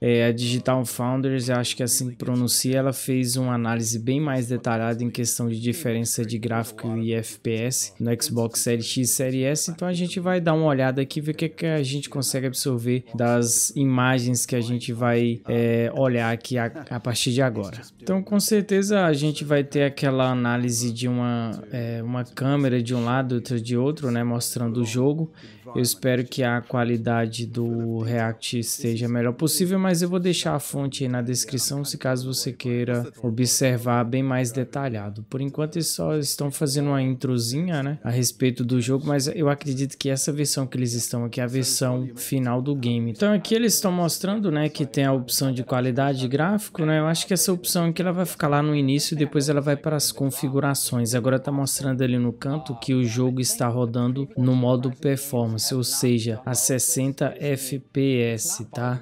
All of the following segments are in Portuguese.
É, a Digital Founders, eu acho que assim pronuncia, ela fez uma análise bem mais detalhada em questão de diferença de gráfico e FPS no Xbox Series X e Series S. Então a gente vai dar uma olhada aqui, ver o que, é que a gente consegue absorver das imagens que a gente vai é, olhar aqui a, a, partir de agora. Então com certeza a gente vai ter aquela análise de uma, é, uma câmera de um lado, outra de outro, né, mostrando o jogo. Eu espero que a qualidade do React esteja a melhor possível, mas mas eu vou deixar a fonte aí na descrição se caso você queira observar bem mais detalhado. Por enquanto eles só estão fazendo uma introzinha, né, a respeito do jogo, mas eu acredito que essa versão que eles estão aqui é a versão final do game. Então aqui eles estão mostrando, né, que tem a opção de qualidade de gráfico, né, eu acho que essa opção aqui ela vai ficar lá no início e depois ela vai para as configurações. Agora tá mostrando ali no canto que o jogo está rodando no modo performance, ou seja, a 60 FPS, tá?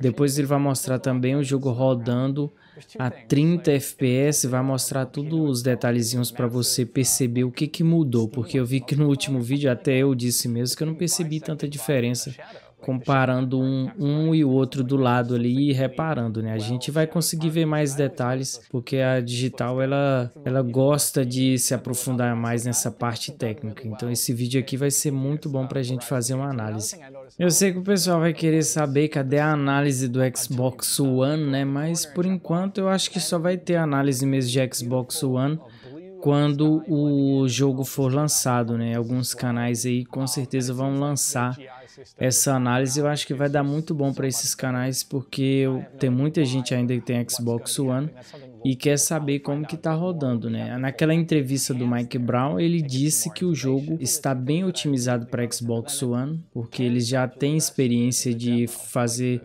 Depois ele vai mostrar também o jogo rodando a 30 FPS, vai mostrar todos os detalhezinhos para você perceber o que, que mudou, porque eu vi que no último vídeo até eu disse mesmo que eu não percebi tanta diferença comparando um, um e o outro do lado ali e reparando, né? A gente vai conseguir ver mais detalhes, porque a digital ela, ela gosta de se aprofundar mais nessa parte técnica. Então esse vídeo aqui vai ser muito bom para a gente fazer uma análise. Eu sei que o pessoal vai tá querer saber cadê a análise do Xbox tá One, né? Tá Mas por enquanto eu acho que só vai ter análise mesmo de Xbox One quando o jogo for lançado, né? Alguns canais aí com certeza vão lançar essa análise eu acho que vai dar muito bom para esses canais, porque tem muita gente ainda que tem Xbox One né? e quer saber como que tá rodando, né? Naquela entrevista do Mike Brown, ele disse que o jogo está bem otimizado para Xbox One, porque eles já têm experiência de fazer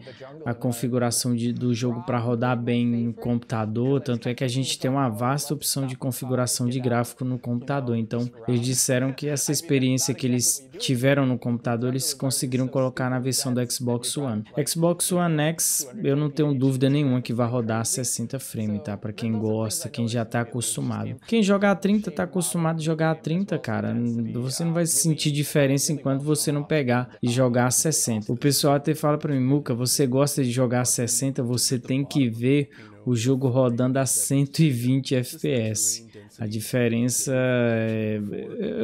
a configuração de, do jogo para rodar bem no computador, tanto é que a gente tem uma vasta opção de configuração de gráfico no computador. Então, eles disseram que essa experiência que eles tiveram no computador, eles conseguiram colocar na versão do Xbox One. Xbox One X, eu não tenho dúvida nenhuma que vai rodar 60 frames, tá? para quem gosta, quem já tá acostumado. Né? Quem joga a 30 tá acostumado a jogar a 30, cara. Você não vai sentir diferença enquanto você não pegar e jogar a 60. O pessoal até fala para mim, Muca, você gosta de jogar a 60, você tem que ver o jogo rodando a 120 FPS. A diferença é,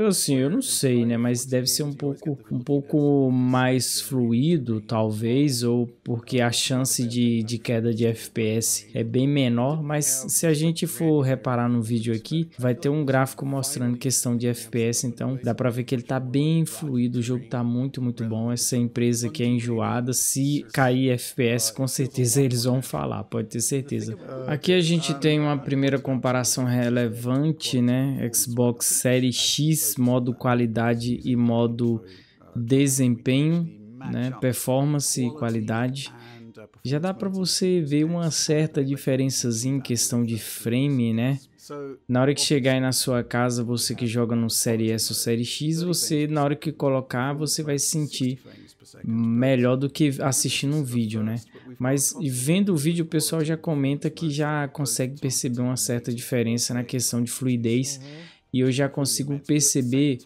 assim, eu não sei, né, mas deve ser um pouco um pouco mais fluido, talvez, né? ou porque a chance de, de queda de FPS é bem menor, mas se a gente for reparar no vídeo aqui, vai tá ter um gráfico mostrando questão de FPS, então dá para ver que ele tá bem fluido, o jogo tá muito, muito bom, essa empresa que é enjoada, se cair FPS, com certeza eles vão falar, pode ter certeza. Aqui a gente tem uma primeira comparação relevante diamante, né? Xbox Série X, modo qualidade e modo desempenho, né? Performance e qualidade. Já dá para você ver uma certa diferençazinha em questão de frame, né? Na hora que chegar aí na sua casa, você que joga no Série S ou Série X, você na hora que colocar, você vai sentir melhor do que assistindo um vídeo, né? Mas vendo o vídeo, o pessoal já comenta que já consegue perceber uma certa né? diferença na questão de fluidez uhum. e eu já consigo perceber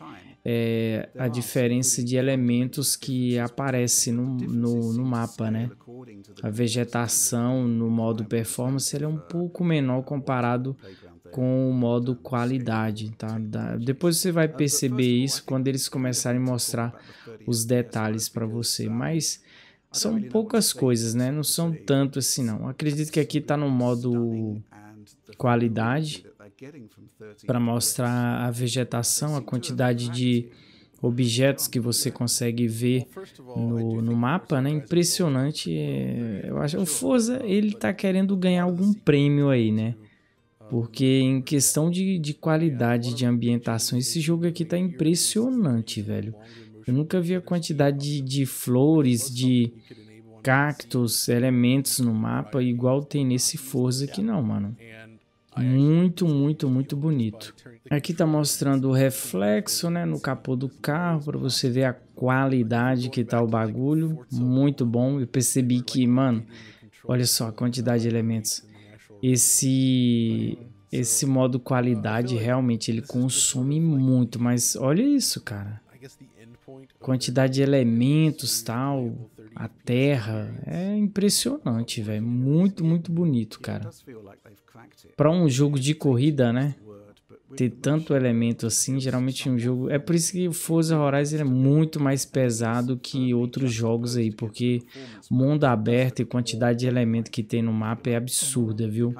é, a diferença de elementos que aparece no, no, no, mapa, né? A vegetação no modo performance é um pouco menor comparado com o modo qualidade, tá? Da, depois você vai perceber isso quando eles começarem a mostrar os detalhes para você, mas são poucas coisas, né? Não são tanto assim, não. Acredito que aqui tá está no modo qualidade para mostrar a vegetação, a quantidade de objetos que você consegue ver no, no mapa, né? Impressionante. Eh, eu acho. O Forza uh, ele está querendo ganhar algum prêmio aí, né? Uh, Porque em questão de, de qualidade de ambientação, esse jogo aqui tá impressionante, velho. Eu nunca vi a quantidade de, de flores, de cactos, elementos no mapa igual tem nesse Forza aqui não, mano. Muito, muito, muito bonito. Aqui tá mostrando o reflexo, né, no capô do carro, para você ver a qualidade que tá o bagulho. Muito bom. Eu percebi que, mano, olha só a quantidade de elementos. Esse esse modo qualidade realmente ele consome muito, mas olha isso, cara quantidade de elementos, tal, a terra, é impressionante, velho, muito, muito bonito, cara. Para um jogo de corrida, né? Ter tanto elemento assim, geralmente um jogo, é por isso que Forza Horizon é muito mais pesado que outros jogos aí, porque mundo aberto e quantidade de elemento que tem no mapa é absurda, viu?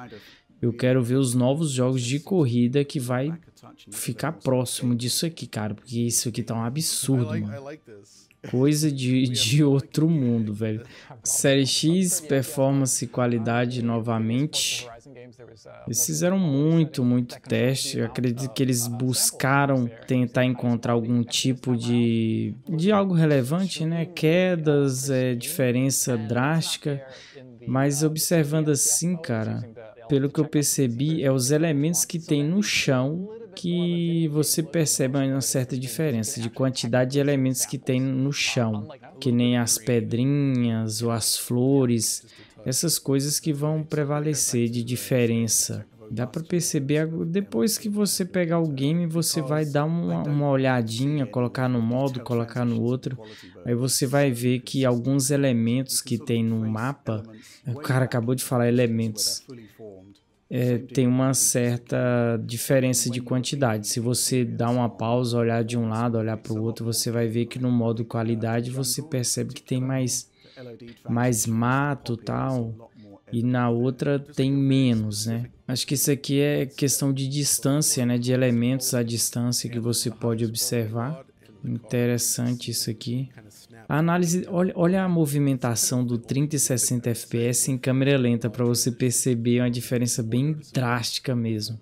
Eu quero ver os novos jogos de corrida que vai ficar próximo disso aqui, cara. Porque isso aqui tá um absurdo, mano. Coisa de, de outro mundo, velho. Série X, performance e qualidade novamente. Uh, eles fizeram muito, muito teste. Eu uh, acredito que eles uh, buscaram tentar encontrar algum tipo de, de algo relevante, né? Quedas, é, diferença drástica. Mas observando assim, cara, é pelo que eu percebi, né? é os elementos que tem no chão que você percebe uma certa diferença de quantidade de elementos né? que tem no chão, que nem né? as pedrinhas ou as flores, essas coisas que vão prevalecer de diferença. Dá para perceber depois que você pegar o game, você vai dar uma, uma, olhadinha, colocar no modo, colocar no outro. Aí você vai ver que alguns elementos que tem no mapa. O cara acabou de falar elementos é, tem uma certa diferença de quantidade. Se você dá uma pausa, olhar de um lado, olhar para o outro, você vai ver que no modo qualidade você percebe que tem mais, mais mato tal, e na outra tem menos, né? Acho que isso aqui é questão de distância, né? De elementos à distância que você pode observar. Interessante isso aqui. A análise, olha, olha a movimentação do 30 e 60 fps em câmera lenta para você perceber uma diferença bem drástica mesmo.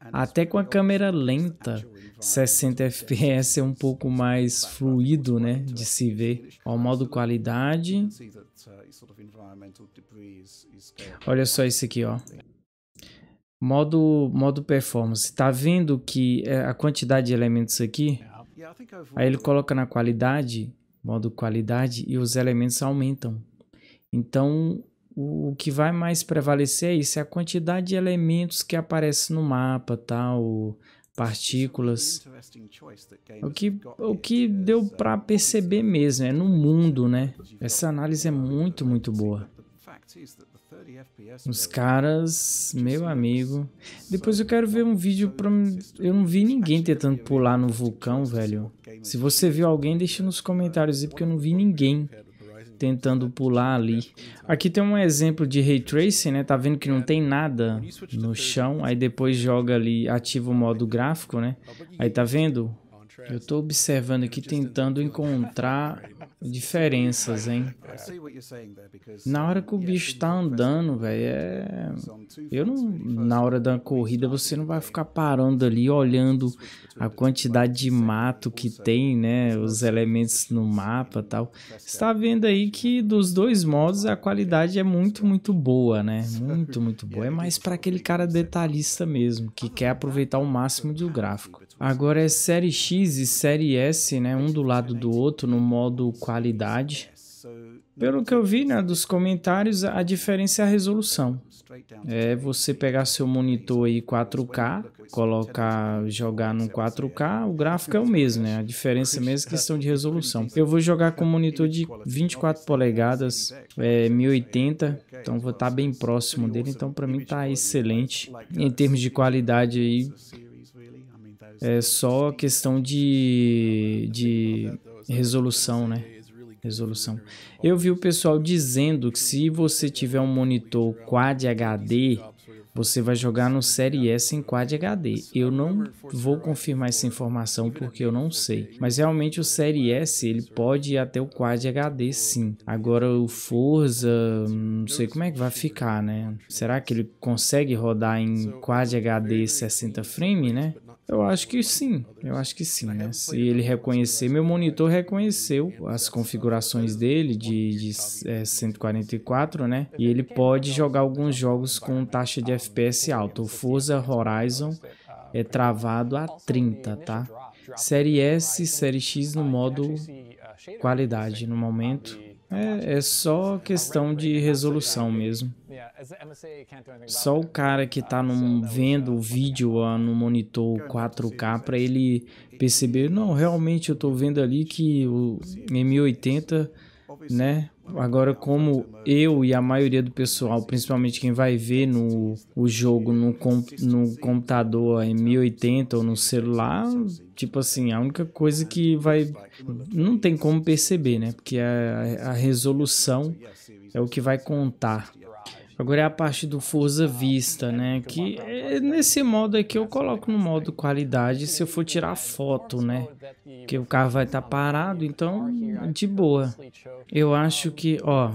Até com a câmera lenta, 60 fps é um pouco mais fluido, né, de se ver. Ao modo qualidade. Olha só isso aqui, ó. Modo, modo performance. Tá vendo que é, a quantidade de elementos aqui? Aí ele coloca na qualidade modo qualidade, e os elementos aumentam. Então, o que vai mais prevalecer é isso, é a quantidade de elementos que aparece no mapa, tal, partículas. O que, o que deu para perceber mesmo é no mundo, né? Essa análise é muito, muito boa. Os caras, meu amigo. Depois eu quero ver um vídeo pra. Eu não vi ninguém tentando pular no vulcão, velho. Se você viu alguém, deixa nos comentários aí, porque eu não vi ninguém tentando pular ali. Aqui tem um exemplo de ray tracing, né? Tá vendo que não tem nada no chão, aí depois joga ali, ativa o modo gráfico, né? Aí tá vendo? Eu tô observando aqui tentando encontrar diferenças, hein? Na hora que o bicho tá andando, velho, é. Eu não. Na hora da corrida, você não vai ficar parando ali olhando a quantidade de mato que tem, né? Os elementos no mapa tal. Está vendo aí que dos dois modos a qualidade é muito, muito boa, né? Muito, muito boa. É mais para aquele cara detalhista mesmo, que quer aproveitar o máximo do gráfico. Agora é série X e série S, né? Um do lado do outro no modo 4 qualidade. Pelo que eu vi né, dos comentários, a diferença é a resolução. É você pegar seu monitor aí 4K, colocar, jogar no 4K, o gráfico é o mesmo, né? A diferença mesmo é questão de resolução. Eu vou jogar com um monitor de 24 polegadas, é, 1080, então vou estar tá bem próximo dele, então para mim está excelente. Em termos de qualidade aí, é só questão de, de resolução, né? resolução. Eu vi o pessoal dizendo que se você tiver um monitor Quad HD, você vai jogar no Série S em Quad HD. Eu não vou confirmar essa informação porque eu não sei. Mas realmente o Série S ele pode ir até o Quad HD sim. Agora o Forza, não sei como é que vai ficar, né? Será que ele consegue rodar em Quad HD 60 frame, né? Eu acho que sim, eu acho que sim. Né? Se ele reconhecer, meu monitor reconheceu as configurações dele de, de é, 144, né? E ele pode jogar alguns jogos com taxa de FPS alta. O Forza Horizon é travado a 30, tá? Série S, Série X no modo qualidade no momento. É, é só questão de resolução mesmo. Só o cara que está ah, vendo uh, o vídeo uh, no monitor 4K para ele perceber, não, realmente eu estou vendo ali que o M80, né? Agora como eu e a maioria do pessoal, principalmente quem vai ver no o jogo no, no computador em uh, 1080 ou no celular, tipo assim, a única coisa que vai não tem como perceber, né? Porque a, a resolução é o que vai contar. Agora é a parte do Forza ah, Vista, é, né? Que é nesse modo aqui eu né, coloco no modo qualidade se eu for tirar foto, né? Porque o carro vai estar tá parado, então de boa. Eu acho que, ó,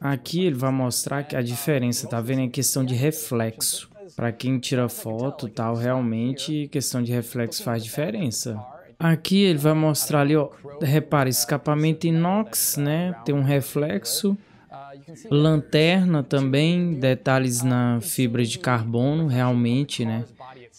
aqui ele vai mostrar a diferença, tá vendo? É questão de reflexo. Para quem tira foto tal, realmente questão de reflexo faz diferença. Aqui ele vai mostrar ali, ó, repara, escapamento inox, né? Tem um reflexo. Lanterna também, detalhes na fibra de carbono, realmente, né?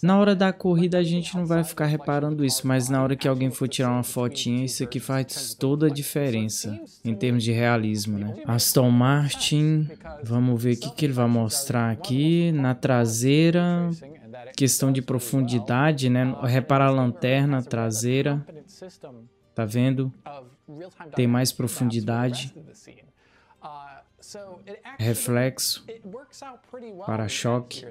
Na hora da corrida a gente não vai ficar reparando isso, mas na hora que alguém for tirar uma fotinha, isso aqui faz toda a diferença em termos de realismo, né? Aston Martin, vamos ver o que, que ele vai mostrar aqui. Na traseira, questão de profundidade, né? Repara a lanterna traseira, tá vendo? Tem mais profundidade reflexo, para-choque.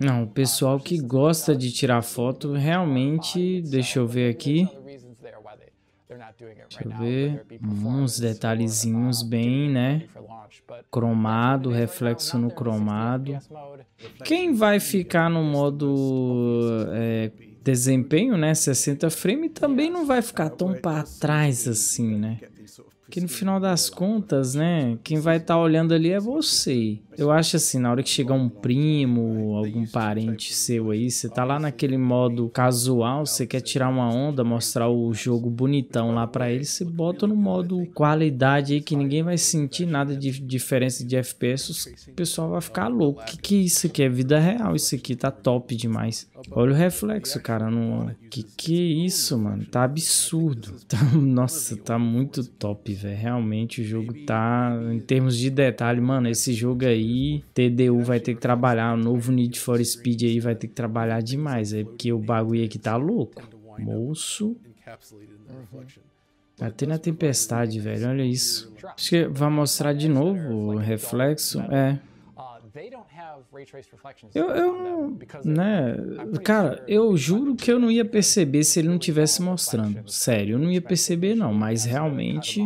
Não, o pessoal que gosta de tirar foto realmente, deixa eu ver aqui. Deixa eu ver, uns uh, detalhezinhos bem, né? Cromado, oh, reflexo no cromado. Quem vai ficar no modo é, desempenho, né? 60 frame também não vai ficar tão para trás assim, né? que no final das contas, né, quem vai estar tá olhando ali é você. Eu acho assim, na hora que chegar um primo, algum parente seu aí, você tá lá naquele modo casual, você quer tirar uma onda, mostrar o jogo bonitão lá para ele, você bota no modo qualidade aí que ninguém vai sentir nada de diferença de FPS, o pessoal vai ficar louco. Que que é isso aqui é vida real? Isso aqui tá top demais. Olha o reflexo, cara, no que que é isso, mano? Tá absurdo. Tá, nossa, tá muito top, velho. É, realmente o jogo tá. Em termos de detalhe, mano, esse jogo aí, TDU vai ter que trabalhar. O novo Need for Speed aí vai ter que trabalhar demais, é porque o bagulho aqui tá louco. Moço. tá Até na tempestade, velho. Olha isso. Acho que vai mostrar de novo o reflexo. É. Eu, eu, né, cara, eu juro que eu não ia perceber se ele não tivesse mostrando. Sério, eu não ia perceber não, mas realmente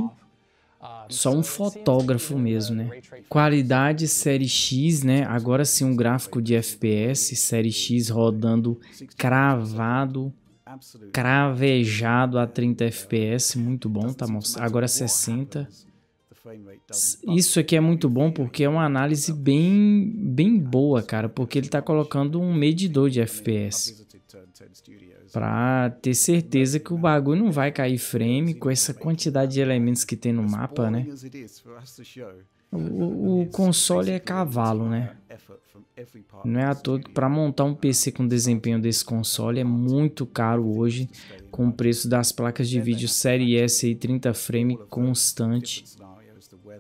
só um fotógrafo mesmo, né? Qualidade série X, né? Agora sim um gráfico de FPS, série X rodando cravado, cravejado a 30 FPS, muito bom, tá mostrando. Agora 60. Isso aqui é muito bom porque é uma análise bem bem boa, cara, porque ele tá colocando um medidor de FPS para ter certeza que o bagulho não vai cair frame com essa quantidade de elementos que tem no mapa, né? O, o console é cavalo, né? Não é à toa que para montar um PC com desempenho desse console é muito caro hoje, com o preço das placas de vídeo série S e 30 frame constante,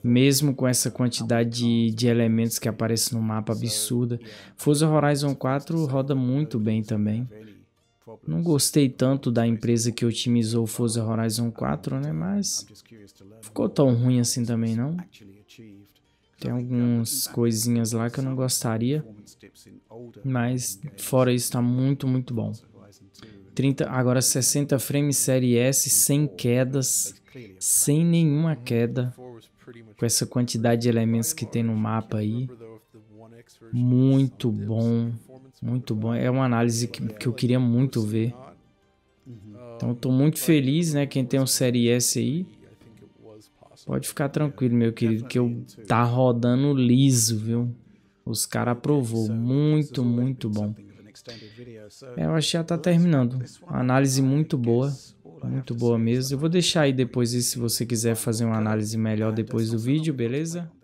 mesmo com essa quantidade de, de elementos que aparece no mapa absurda. Forza Horizon 4 roda muito bem também. Não gostei tanto da empresa que otimizou o Forza Horizon 4, né? Mas ficou tão ruim assim também, não. Tem algumas coisinhas lá que eu não gostaria, mas fora isso está muito, muito bom. 30, agora 60 frames série S sem quedas, sem nenhuma queda, com essa quantidade de elementos que tem no mapa aí. Muito bom, muito bom. É uma análise que, que eu queria muito ver. Então estou muito feliz, né? Quem tem um Série S aí. Pode ficar tranquilo, meu querido, que eu tá rodando liso, viu? Os caras aprovou. Muito, muito bom. É, eu acho que já tá terminando. análise muito boa. Muito boa mesmo. Eu vou deixar aí depois isso se você quiser fazer uma análise melhor depois do vídeo, beleza?